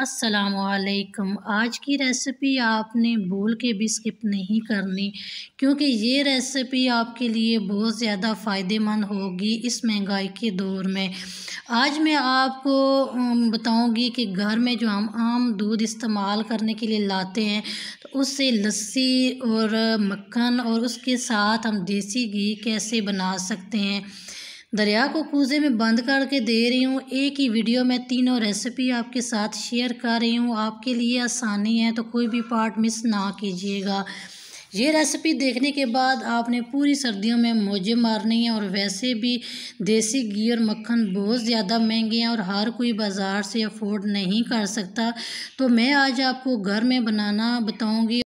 अस्सलाम वालेकुम आज की रेसिपी आपने भूल के भी स्किप नहीं करनी क्योंकि ये रेसिपी आपके लिए बहुत ज़्यादा फ़ायदेमंद होगी इस महंगाई के दौर में आज मैं आपको बताऊंगी कि घर में जो हम आम दूध इस्तेमाल करने के लिए लाते हैं तो उससे लस्सी और मक्खन और उसके साथ हम देसी घी कैसे बना सकते हैं दरिया को कूजे में बंद करके दे रही हूँ एक ही वीडियो में तीनों रेसिपी आपके साथ शेयर कर रही हूँ आपके लिए आसानी है तो कोई भी पार्ट मिस ना कीजिएगा ये रेसिपी देखने के बाद आपने पूरी सर्दियों में मोजे मारनी है और वैसे भी देसी घी और मक्खन बहुत ज़्यादा महंगे हैं और हर कोई बाज़ार से अफोर्ड नहीं कर सकता तो मैं आज आपको घर में बनाना बताऊँगी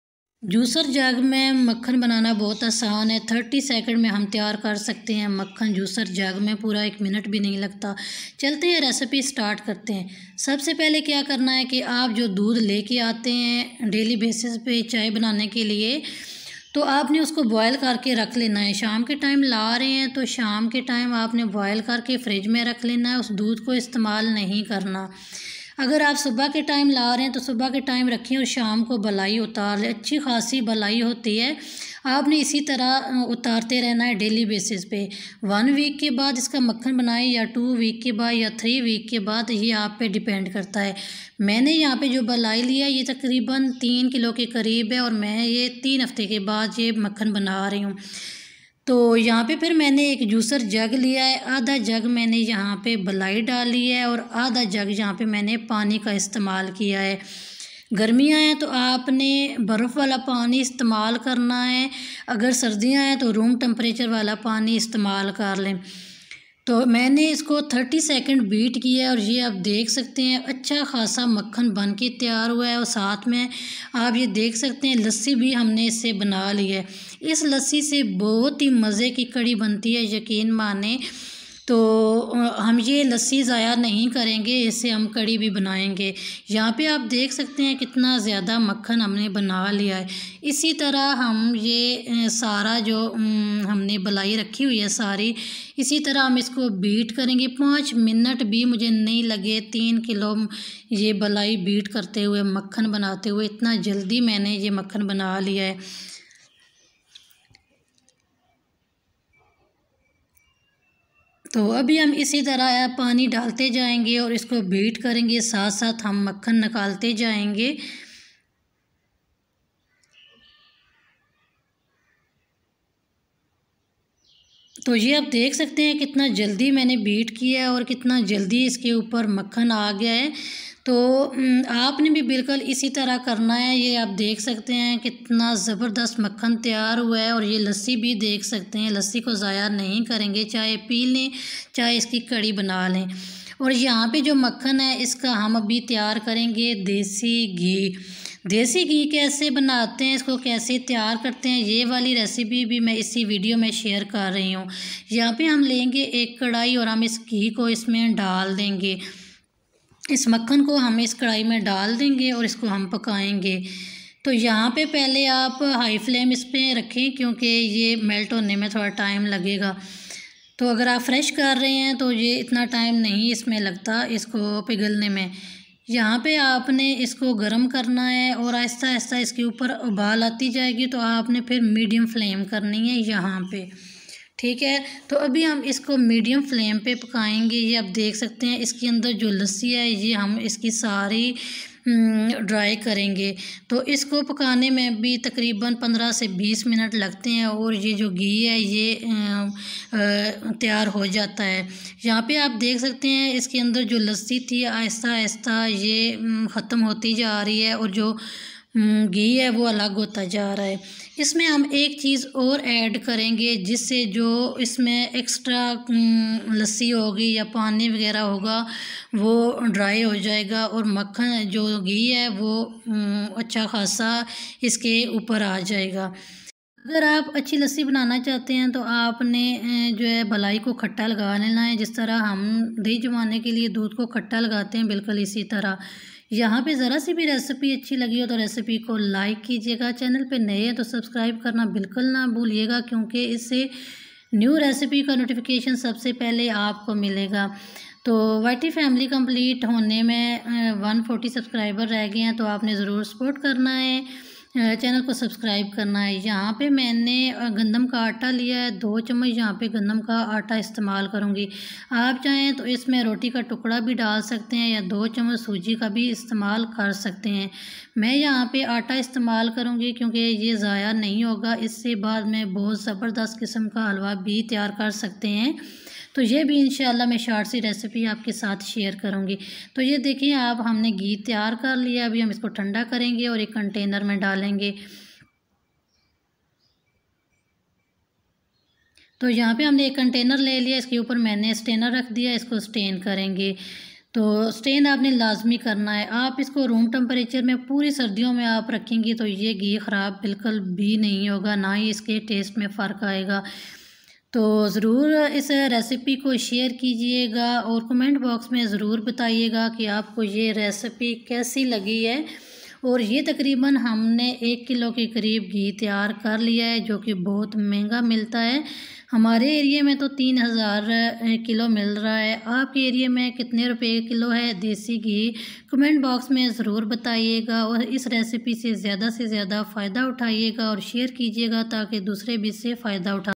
जूसर जग में मक्खन बनाना बहुत आसान है थर्टी सेकंड में हम तैयार कर सकते हैं मक्खन जूसर जग में पूरा एक मिनट भी नहीं लगता चलते हैं रेसिपी स्टार्ट करते हैं सबसे पहले क्या करना है कि आप जो दूध लेके आते हैं डेली बेसिस पे चाय बनाने के लिए तो आपने उसको बॉयल करके रख लेना है शाम के टाइम ला रहे हैं तो शाम के टाइम आपने बॉयल करके फ्रिज में रख लेना है उस दूध को इस्तेमाल नहीं करना अगर आप सुबह के टाइम ला रहे हैं तो सुबह के टाइम रखें और शाम को भलाई उतार लें अच्छी खासी भलाई होती है आपने इसी तरह उतारते रहना है डेली बेसिस पे वन वीक के बाद इसका मक्खन बनाएं या टू वीक के बाद या थ्री वीक के बाद ये आप पे डिपेंड करता है मैंने यहाँ पे जो बलाई लिया ये तकरीबन तीन किलो के करीब है और मैं ये तीन हफ्ते के बाद ये मक्खन बना रही हूँ तो यहाँ पे फिर मैंने एक जूसर जग लिया है आधा जग मैंने यहाँ पे बलाई डाली है और आधा जग यहाँ पे मैंने पानी का इस्तेमाल किया है गर्मियाँ हैं तो आपने बर्फ़ वाला पानी इस्तेमाल करना है अगर सर्दियाँ हैं तो रूम टम्परेचर वाला पानी इस्तेमाल कर लें तो मैंने इसको 30 सेकंड बीट किया है और ये आप देख सकते हैं अच्छा खासा मक्खन बन के तैयार हुआ है और साथ में आप ये देख सकते हैं लस्सी भी हमने इससे बना ली है इस लस्सी से बहुत ही मज़े की कड़ी बनती है यकीन माने तो हम ये लस्सी ज़ाया नहीं करेंगे इससे हम कड़ी भी बनाएंगे यहाँ पे आप देख सकते हैं कितना ज़्यादा मक्खन हमने बना लिया है इसी तरह हम ये सारा जो हमने बलाई रखी हुई है सारी इसी तरह हम इसको बीट करेंगे पाँच मिनट भी मुझे नहीं लगे तीन किलो ये बलाई बीट करते हुए मक्खन बनाते हुए इतना जल्दी मैंने ये मक्खन बना लिया है तो अभी हम इसी तरह पानी डालते जाएंगे और इसको बीट करेंगे साथ साथ हम मक्खन निकालते जाएंगे तो ये आप देख सकते हैं कितना जल्दी मैंने बीट किया है और कितना जल्दी इसके ऊपर मक्खन आ गया है तो आपने भी बिल्कुल इसी तरह करना है ये आप देख सकते हैं कितना ज़बरदस्त मक्खन तैयार हुआ है और ये लस्सी भी देख सकते हैं लस्सी को ज़ाया नहीं करेंगे चाहे पी लें चाहे इसकी कड़ी बना लें और यहाँ पे जो मक्खन है इसका हम अभी तैयार करेंगे देसी घी देसी घी कैसे बनाते हैं इसको कैसे तैयार करते हैं ये वाली रेसिपी भी मैं इसी वीडियो में शेयर कर रही हूँ यहाँ पे हम लेंगे एक कढ़ाई और हम इस घी को इसमें डाल देंगे इस मक्खन को हम इस कढ़ाई में डाल देंगे और इसको हम पकाएंगे तो यहाँ पे पहले आप हाई फ्लेम इस पर रखें क्योंकि ये मेल्ट होने में थोड़ा टाइम लगेगा तो अगर आप फ्रेश कर रहे हैं तो ये इतना टाइम नहीं इसमें लगता इसको पिघलने में यहाँ पे आपने इसको गर्म करना है और आहिस्ता आहिस्ता इसके ऊपर उबाल आती जाएगी तो आपने फिर मीडियम फ्लेम करनी है यहाँ पे ठीक है तो अभी हम इसको मीडियम फ्लेम पे पकाएंगे ये आप देख सकते हैं इसके अंदर जो लस्सी है ये हम इसकी सारी ड्राई हम्म, करेंगे तो इसको पकाने में भी तकरीबन पंद्रह से बीस मिनट लगते हैं और ये जो घी है ये तैयार हो जाता है यहाँ पे आप देख सकते हैं इसके अंदर जो लस्सी थी आहिस्ता आहिस्ता ये हम्म, ख़त्म होती जा रही है और जो हम्म, घी है वो अलग होता जा रहा है इसमें हम एक चीज़ और ऐड करेंगे जिससे जो इसमें एक्स्ट्रा लस्सी होगी या पानी वगैरह होगा वो ड्राई हो जाएगा और मक्खन जो घी है वो अच्छा खासा इसके ऊपर आ जाएगा अगर आप अच्छी लस्सी बनाना चाहते हैं तो आपने जो है भलाई को खट्टा लगा लेना है जिस तरह हम दही जमाने के लिए दूध को खट्टा लगाते हैं बिल्कुल इसी तरह यहाँ पे ज़रा सी भी रेसिपी अच्छी लगी हो तो रेसिपी को लाइक कीजिएगा चैनल पे नए हैं तो सब्सक्राइब करना बिल्कुल ना भूलिएगा क्योंकि इससे न्यू रेसिपी का नोटिफिकेशन सबसे पहले आपको मिलेगा तो वाइटी फैमिली कंप्लीट होने में 140 सब्सक्राइबर रह गए हैं तो आपने ज़रूर सपोर्ट करना है चैनल को सब्सक्राइब करना है यहाँ पे मैंने गंदम का आटा लिया है दो चम्मच यहाँ पे गंदम का आटा इस्तेमाल करूँगी आप चाहें तो इसमें रोटी का टुकड़ा भी डाल सकते हैं या दो चम्मच सूजी का भी इस्तेमाल कर सकते हैं मैं यहाँ पे आटा इस्तेमाल करूँगी क्योंकि ये ज़ाया नहीं होगा इससे बाद में बहुत ज़बरदस्त किस्म का हलवा भी तैयार कर सकते हैं तो ये भी इन मैं शॉर्ट सी रेसिपी आपके साथ शेयर करूँगी तो ये देखें आप हमने घी तैयार कर लिया अभी हम इसको ठंडा करेंगे और एक कंटेनर में डालें देंगे तो यहाँ पे हमने एक कंटेनर ले लिया इसके ऊपर मैंने स्टेनर रख दिया इसको स्टेन करेंगे तो स्टेन आपने लाजमी करना है आप इसको रूम टेम्परेचर में पूरी सर्दियों में आप रखेंगे तो ये घी ख़राब बिल्कुल भी नहीं होगा ना ही इसके टेस्ट में फ़र्क आएगा तो ज़रूर इस रेसिपी को शेयर कीजिएगा और कमेंट बॉक्स में ज़रूर बताइएगा कि आपको ये रेसिपी कैसी लगी है और ये तकरीबन हमने एक किलो के करीब घी तैयार कर लिया है जो कि बहुत महंगा मिलता है हमारे एरिए में तो तीन हज़ार किलो मिल रहा है आपके एरिए में कितने रुपए किलो है देसी घी कमेंट बॉक्स में ज़रूर बताइएगा और इस रेसिपी से ज़्यादा से ज़्यादा फ़ायदा उठाइएगा और शेयर कीजिएगा ताकि दूसरे भी से फ़ायदा उठा